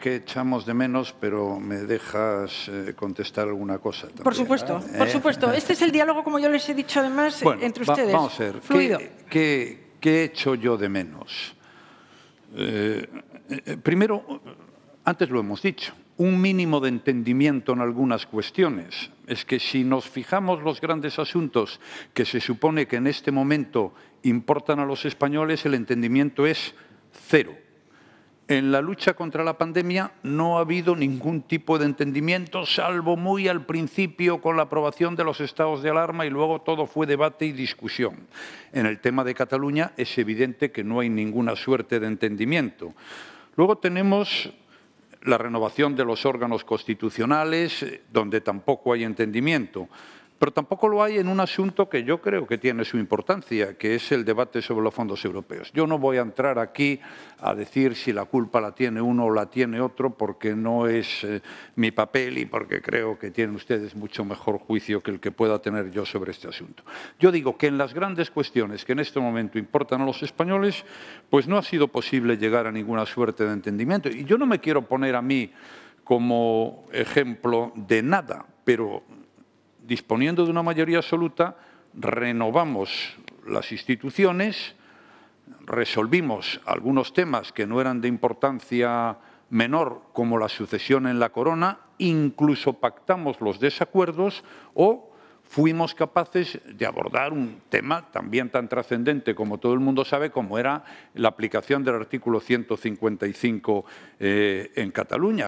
¿Qué echamos de menos, pero me dejas eh, contestar alguna cosa. por supuesto, ¿Eh? por supuesto. Este es el diálogo, como yo les he dicho además, entre ustedes. vamos a ver, ¿Qué, echo yo de menos? Eh, primero, antes lo hemos dicho, un mínimo de entendimiento en algunas cuestiones. Es que si nos fijamos los grandes asuntos que se supone que en este momento importan a los españoles, el entendimiento es cero en la lucha contra la pandemia no ha habido ningún tipo de entendimiento, salvo muy al principio con la aprobación de los estados de alarma y luego todo fue debate y discusión. En el tema de Cataluña es evidente que no hay ninguna suerte de entendimiento. Luego tenemos la renovación de los órganos constitucionales, eh, donde tampoco hay entendimiento pero tampoco lo hay en un asunto que yo creo que tiene su importancia, que es el debate sobre los fondos europeos. Yo no voy a entrar aquí a decir si la culpa la tiene uno o la tiene otro, porque no es eh, mi papel y porque creo que tienen ustedes mucho mejor juicio que el que pueda tener yo sobre este asunto. Yo digo que en las grandes cuestiones que en este momento importan a los españoles, pues no ha sido posible llegar a ninguna suerte de entendimiento. Y yo no me quiero poner a mí como ejemplo de nada, pero disponiendo de una mayoría absoluta, renovamos las instituciones, resolvimos algunos temas que no eran de importancia menor, como la sucesión en la corona, incluso pactamos los desacuerdos o fuimos capaces de abordar un tema también tan trascendente como todo el mundo sabe, como era la aplicación del artículo 155 eh, en Cataluña.